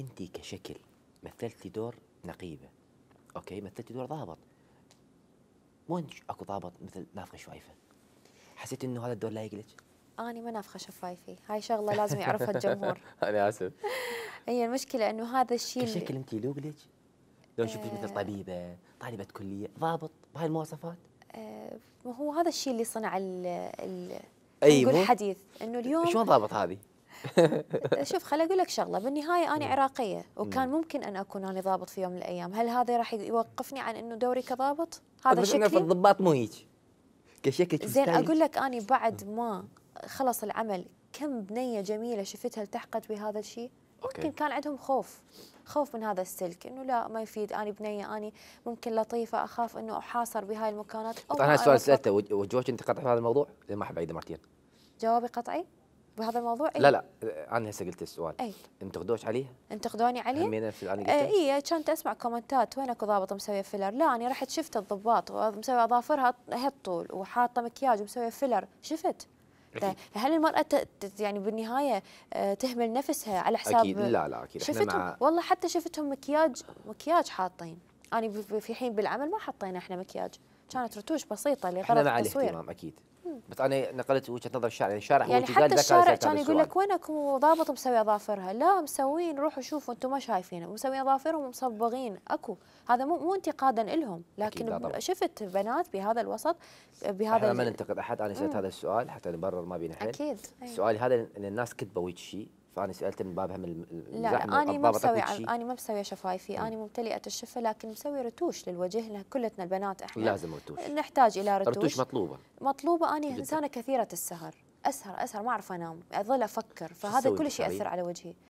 انت كشكل مثلتي دور نقيبه اوكي مثلتي دور ضابط وين اكو ضابط مثل نافخه شفايفه حسيت انه هذا الدور لا يقلك اني ما نافخه شفايفي هاي شغله لازم يعرفها الجمهور انا اسف هي المشكله انه هذا الشيء كشكل انت لو لك لو شفتك مثل آه. طبيبه طالبه كليه ضابط بهاي المواصفات ما آه، هو هذا الشيء اللي صنع ال ال أيوه. الحديث انه اليوم شلون ضابط هذه شوف خل اقول لك شغله بالنهايه انا عراقيه وكان ممكن ان اكون انا ضابط في يوم من الايام هل هذا راح يوقفني عن انه دوري كضابط هذا شكلي في الضباط مو هيك كشكل زين اقول لك اني بعد ما خلص العمل كم بنيه جميله شفتها التحقت بهذا الشيء ممكن كان عندهم خوف خوف من هذا السلك انه لا ما يفيد اني بنيه اني ممكن لطيفه اخاف انه احاصر بهاي المكانات طبعا هذا السؤال سالته وجوك انت قطعي في هذا الموضوع؟ ما احب اعيده مرتين جوابي قطعي؟ بهذا الموضوع أيه؟ لا لا انا هسه قلت السؤال اي انتقدوش عليها؟ انتقدوني عليها؟ همينة في انا قلتها؟ اي كنت اسمع كومنتات وين اكو ضابط مسوي فيلر؟ لا انا رحت شفت الضباط مسوي اظافرها هالطول وحاطه مكياج ومسوي فيلر شفت طيب، هل المرأة يعني بالنهاية آه، تهمل نفسها على حساب أكيد لا لا أكيد شفتهم مع والله حتى شفتهم مكياج مكياج حاطين انا في حين بالعمل ما حطينا احنا مكياج كانت رتوش بسيطه لغرض التصوير احنا مع اكيد بس انا نقلت وجهه نظر الشارع يعني الشارع يعني حتى الشارع كان يقول لك وينك ضابط مسوي اظافرها لا مسوين روحوا شوفوا انتم ما شايفينه مسوي اظافرهم ومصبغين اكو هذا مو مو انتقادا لهم لكن شفت بنات بهذا الوسط بهذا انا ما ننتقد احد انا سالت هذا السؤال حتى نبرر ما بين اكيد إيه. السؤال هذا للناس الناس كتبوا هيك شيء فانا سالت من بابها من لا أنا ما بسوي أنا ما مسويه شفايفي أنا ممتلئه الشفه لكن مسوي رتوش للوجه لان كلتنا البنات احنا لازم رتوش نحتاج الى طيب، رتوش رتوش مطلوبه مطلوبه أنا انسانه كثيره السهر اسهر اسهر ما اعرف انام اظل افكر فهذا كل شيء ياثر على وجهي